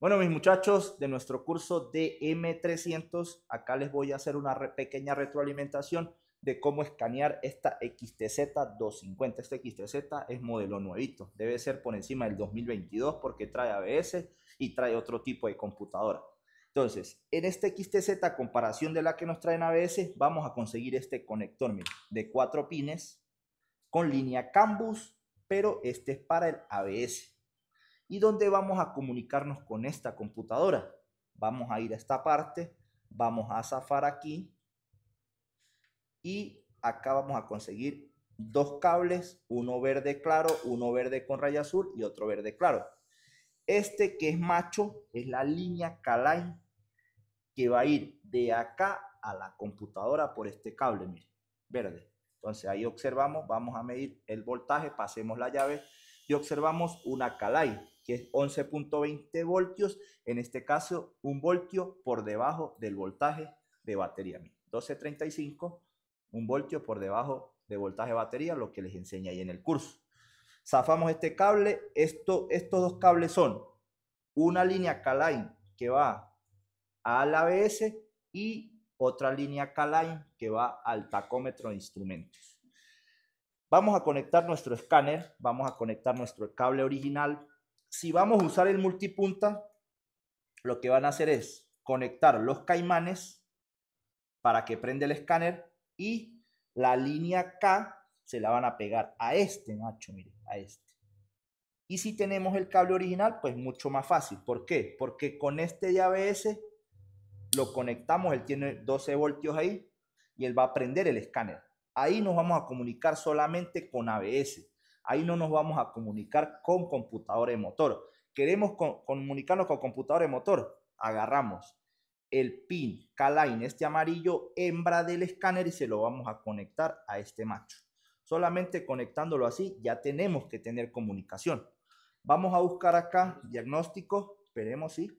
Bueno, mis muchachos, de nuestro curso de M300, acá les voy a hacer una pequeña retroalimentación de cómo escanear esta XTZ250. Esta XTZ es modelo nuevito, debe ser por encima del 2022 porque trae ABS y trae otro tipo de computadora. Entonces, en esta XTZ, comparación de la que nos traen ABS, vamos a conseguir este conector de cuatro pines con línea Cambus, pero este es para el ABS. ¿Y dónde vamos a comunicarnos con esta computadora? Vamos a ir a esta parte, vamos a zafar aquí y acá vamos a conseguir dos cables, uno verde claro, uno verde con raya azul y otro verde claro. Este que es macho es la línea Calai que va a ir de acá a la computadora por este cable, mire, verde. Entonces ahí observamos, vamos a medir el voltaje, pasemos la llave y observamos una Calai que es 11.20 voltios, en este caso un voltio por debajo del voltaje de batería. 1235, un voltio por debajo de voltaje de batería, lo que les enseña ahí en el curso. Zafamos este cable, Esto, estos dos cables son una línea K-Line que va al ABS y otra línea K-Line que va al tacómetro de instrumentos. Vamos a conectar nuestro escáner, vamos a conectar nuestro cable original si vamos a usar el multipunta, lo que van a hacer es conectar los caimanes para que prenda el escáner y la línea K se la van a pegar a este, macho, mire, a este. Y si tenemos el cable original, pues mucho más fácil. ¿Por qué? Porque con este de ABS lo conectamos, él tiene 12 voltios ahí y él va a prender el escáner. Ahí nos vamos a comunicar solamente con ABS. Ahí no nos vamos a comunicar con computador de motor. Queremos comunicarnos con computador de motor. Agarramos el pin K-Line, este amarillo, hembra del escáner y se lo vamos a conectar a este macho. Solamente conectándolo así ya tenemos que tener comunicación. Vamos a buscar acá diagnóstico, esperemos si.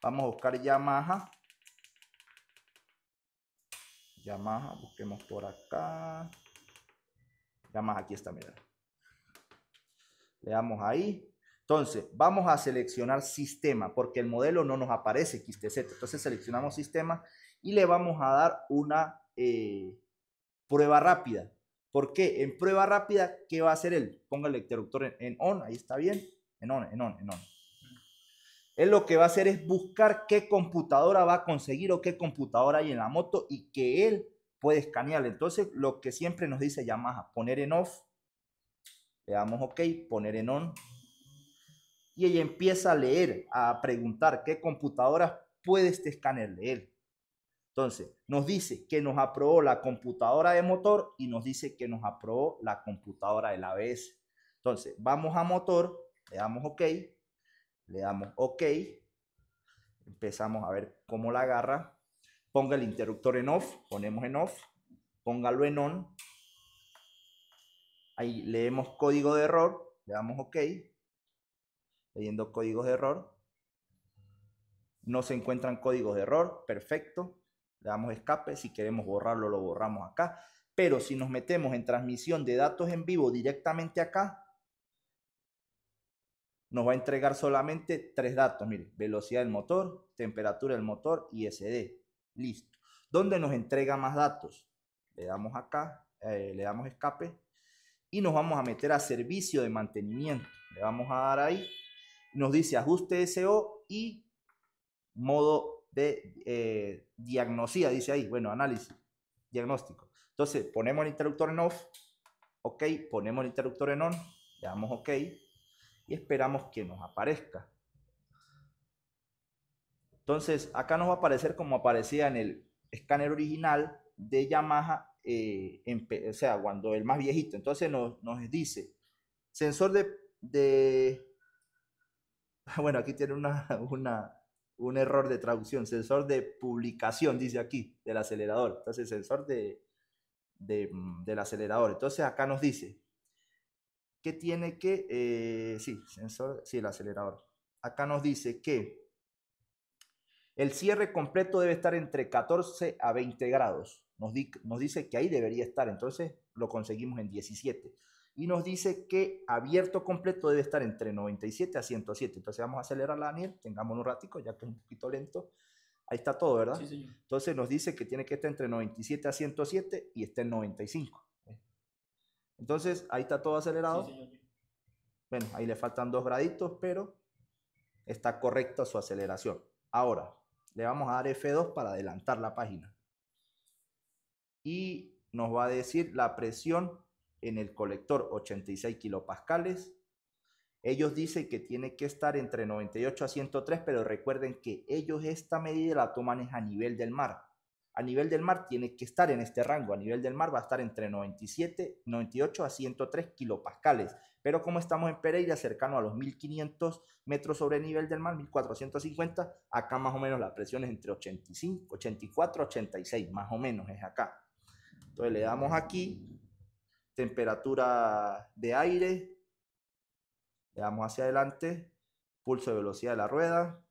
Vamos a buscar Yamaha. Yamaha, busquemos por acá. Yamaha, aquí está, mira. Le damos ahí. Entonces, vamos a seleccionar sistema, porque el modelo no nos aparece XTZ. Entonces, seleccionamos sistema y le vamos a dar una eh, prueba rápida. ¿Por qué? En prueba rápida, ¿qué va a hacer él? Ponga el interruptor en, on, ahí está bien. En on, en on, en on. Él lo que va a hacer es buscar qué computadora va a conseguir o qué computadora hay en la moto y que él puede escanear. Entonces, lo que siempre nos dice Yamaha, poner en off le damos OK, poner en on. Y ella empieza a leer, a preguntar qué computadoras puede este escáner leer. Entonces, nos dice que nos aprobó la computadora de motor y nos dice que nos aprobó la computadora de la ABS. Entonces, vamos a motor, le damos OK, le damos OK, empezamos a ver cómo la agarra, ponga el interruptor en off, ponemos en off, póngalo en on, Ahí leemos código de error, le damos OK, leyendo códigos de error. No se encuentran códigos de error, perfecto. Le damos escape, si queremos borrarlo lo borramos acá. Pero si nos metemos en transmisión de datos en vivo directamente acá, nos va a entregar solamente tres datos. Mire, velocidad del motor, temperatura del motor y SD. Listo. ¿Dónde nos entrega más datos? Le damos acá, eh, le damos escape y nos vamos a meter a servicio de mantenimiento. Le vamos a dar ahí. Nos dice ajuste SEO y modo de eh, diagnosía, dice ahí. Bueno, análisis, diagnóstico. Entonces ponemos el interruptor en off. Ok, ponemos el interruptor en on. Le damos ok. Y esperamos que nos aparezca. Entonces acá nos va a aparecer como aparecía en el escáner original de Yamaha eh, o sea, cuando el más viejito. Entonces nos, dice, sensor de, Bueno, aquí tiene una, un error de traducción, sensor de publicación, dice aquí, del acelerador. Entonces, sensor de, mm, del acelerador. Entonces acá nos dice que tiene que... Eh, sensor, sí, el acelerador. Acá nos dice que... El cierre completo debe estar entre 14 a 20 grados nos, dice que ahí debería estar, entonces lo conseguimos en 17. Y nos dice que abierto completo debe estar entre 97 a 107. Entonces vamos a acelerarla, Daniel, tengamos un ratico, ya que es un poquito lento. Ahí está todo, ¿verdad? Sí, señor. Entonces nos dice que tiene que estar entre 97 a 107 y está en 95. ¿Eh? Entonces ahí está todo acelerado. Bueno, ahí le faltan dos graditos, pero está correcta su aceleración. Ahora, le vamos a dar F2 para adelantar la página y nos va a decir la presión en el colector, 86 kilopascales. Ellos dicen que tiene que estar entre 98 a 103, pero recuerden que ellos esta medida la toman es a nivel del mar. A nivel del mar tiene que estar en este rango. A nivel del mar va a estar entre 97, 98 a 103 kilopascales. Pero como estamos en Pereira, cercano a los 1500 metros sobre nivel del mar, 1450, acá más o menos la presión es entre 85, 84, 86, más o menos es acá. Entonces le damos aquí, temperatura de aire, le damos hacia adelante, pulso de velocidad de la rueda,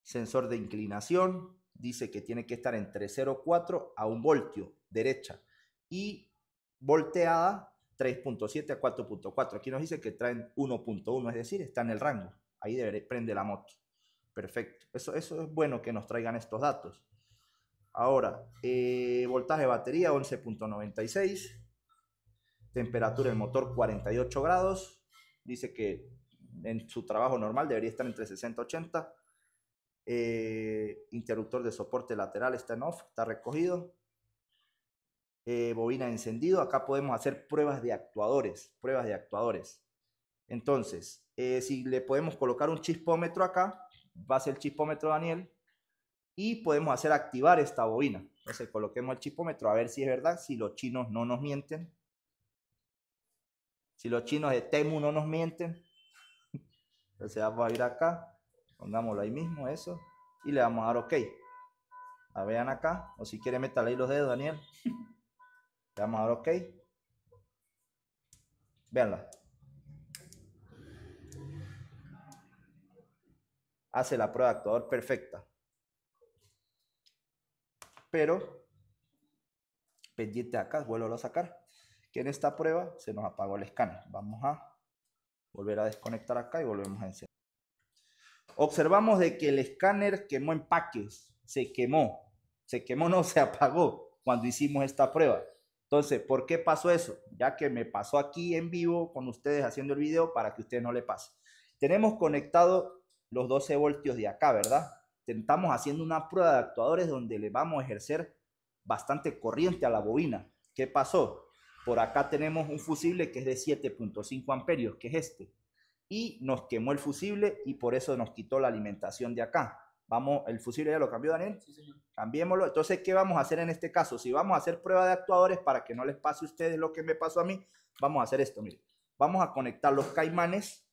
sensor de inclinación, dice que tiene que estar entre 0,4 a 1 voltio, derecha, y volteada 3.7 a 4.4. Aquí nos dice que traen 1.1, es decir, está en el rango. Ahí prende la moto. Perfecto. eso es bueno que nos traigan estos datos. Ahora, eh, voltaje de batería 11.96, temperatura del motor 48 grados, dice que en su trabajo normal debería estar entre 60 y 80, eh, interruptor de soporte lateral está en off, está recogido, eh, bobina encendido, acá podemos hacer pruebas de actuadores, pruebas de actuadores. Entonces, si le podemos colocar un chispómetro acá, va a ser el chispómetro Daniel, y podemos hacer activar esta bobina. Entonces coloquemos el chipómetro a ver si es verdad, si los chinos no nos mienten. Si los chinos de Temu no nos mienten. Entonces vamos a ir acá, pongámoslo ahí mismo, eso, y le vamos a dar OK. A ah, vean acá, o si quiere meterle ahí los dedos, Daniel. Le vamos a dar OK. Veanla. Hace la prueba de actuador perfecta pero pendiente acá, vuelvo a sacar, que en esta prueba se nos apagó el escáner. Vamos a volver a desconectar acá y volvemos a encender. Observamos de que el escáner quemó empaques, se quemó, se quemó, no se apagó cuando hicimos esta prueba. Entonces, ¿por qué pasó eso? Ya que me pasó aquí en vivo con ustedes haciendo el video para que a ustedes no le pase. Tenemos conectado los 12 voltios de acá, ¿verdad? Estamos haciendo una prueba de actuadores donde le vamos a ejercer bastante corriente a la bobina. ¿Qué pasó? Por acá tenemos un fusible que es de 7.5 amperios, que es este. Y nos quemó el fusible y por eso nos quitó la alimentación de acá. Vamos, el fusible ya lo cambió Daniel. Sí, señor. Cambiémoslo. Entonces, ¿qué vamos a hacer en este caso? Si vamos a hacer prueba de actuadores para que no les pase a ustedes lo que me pasó a mí, vamos a hacer esto, miren. Vamos a conectar los caimanes.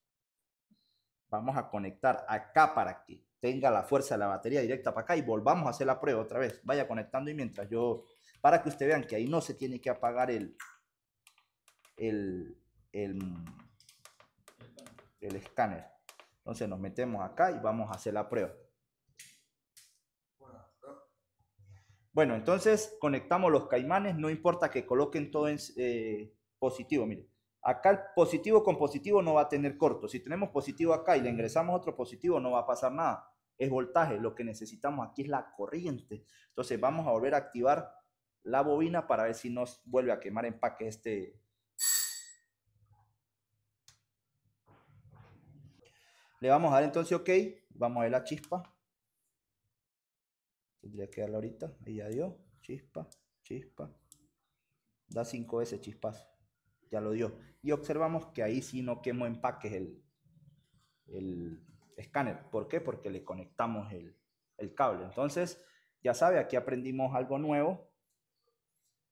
Vamos a conectar acá para que tenga la fuerza de la batería directa para acá y volvamos a hacer la prueba otra vez. Vaya conectando y mientras yo, para que ustedes vean que ahí no se tiene que apagar el, el, el, escáner. Entonces nos metemos acá y vamos a hacer la prueba. Bueno, entonces conectamos los caimanes, no importa que coloquen todo en eh, positivo, miren. Acá el positivo con positivo no va a tener corto. Si tenemos positivo acá y le ingresamos otro positivo, no va a pasar nada. Es voltaje. Lo que necesitamos aquí es la corriente. Entonces vamos a volver a activar la bobina para ver si nos vuelve a quemar empaque este. Le vamos a dar entonces OK. Vamos a ver la chispa. Tendría que darle ahorita. Ahí ya dio. Chispa, chispa. Da 5 veces chispazo ya lo dio. Y observamos que ahí sí no quemó empaques el, el escáner. ¿Por qué? Porque le conectamos el, el cable. Entonces, ya sabe, aquí aprendimos algo nuevo.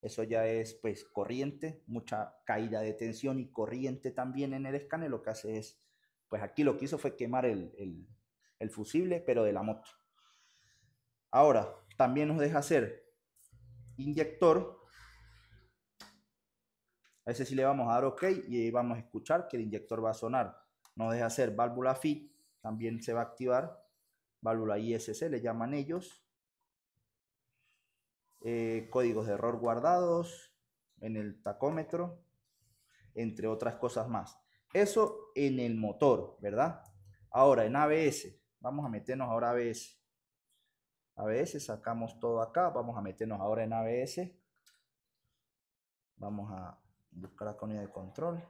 Eso ya es pues corriente, mucha caída de tensión y corriente también en el escáner. Lo que hace es, pues aquí lo que hizo fue quemar el, el, el fusible, pero de la moto. Ahora, también nos deja hacer inyector a ese sí le vamos a dar OK y vamos a escuchar que el inyector va a sonar. No deja hacer válvula FIT, también se va a activar. Válvula ISC le llaman ellos. Eh, códigos de error guardados en el tacómetro, entre otras cosas más. Eso en el motor, ¿verdad? Ahora en ABS, vamos a meternos ahora a ABS. ABS, sacamos todo acá, vamos a meternos ahora en ABS. Vamos a buscar la unidad de control,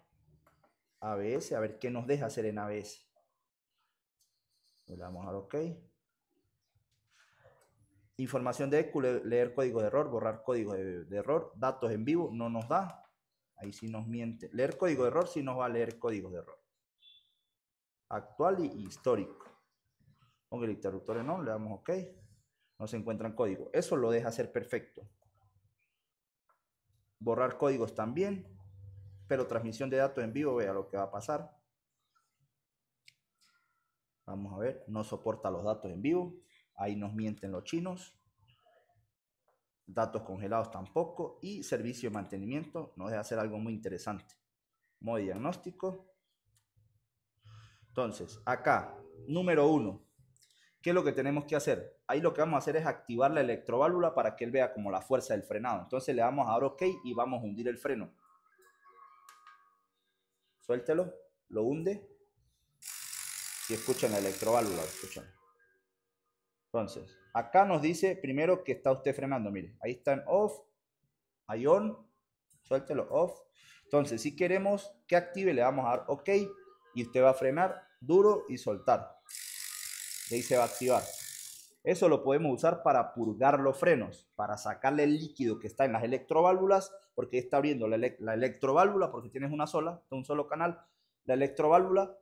ABS, a ver qué nos deja hacer en ABS. Le damos a OK. Información de EQ, leer código de error, borrar código de, error, datos en vivo, no nos da. Ahí sí nos miente. Leer código de error sí nos va a leer códigos de error. Actual y histórico. Pongo el interruptor en on, le damos OK. No se encuentran código. Eso lo deja hacer perfecto. Borrar códigos también. Pero transmisión de datos en vivo, vea lo que va a pasar. Vamos a ver, no soporta los datos en vivo. Ahí nos mienten los chinos. Datos congelados tampoco. Y servicio de mantenimiento nos deja hacer algo muy interesante. Modo diagnóstico. Entonces, acá, número uno. ¿Qué es lo que tenemos que hacer? Ahí lo que vamos a hacer es activar la electroválvula para que él vea como la fuerza del frenado. Entonces le vamos a dar OK y vamos a hundir el freno. Suéltelo, lo hunde y escuchan la electroválvula, escuchan. Entonces, acá nos dice primero que está usted frenando, mire, ahí está en off, ahí on, suéltelo off. Entonces, si queremos que active, le vamos a dar OK y usted va a frenar duro y soltar. Y ahí se va a activar. Eso lo podemos usar para purgar los frenos, para sacarle el líquido que está en las electroválvulas, porque está abriendo la, electroválvula, porque tienes una sola, un solo canal. La electroválvula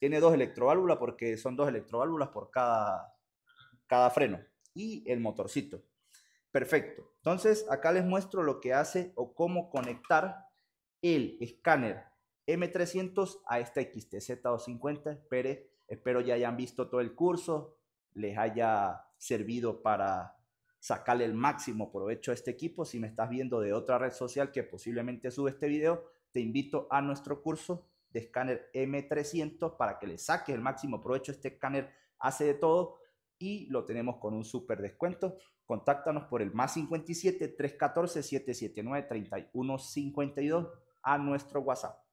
tiene dos electroválvulas, porque son dos electroválvulas por cada, cada freno. Y el motorcito. Perfecto. Entonces, acá les muestro lo que hace o cómo conectar el escáner M300 a esta XTZ250. Espere, espero ya hayan visto todo el curso les haya servido para sacarle el máximo provecho a este equipo. Si me estás viendo de otra red social que posiblemente sube este video, te invito a nuestro curso de escáner M300 para que le saques el máximo provecho. Este escáner hace de todo y lo tenemos con un súper descuento. Contáctanos por el más 57 314 779 3152 a nuestro WhatsApp.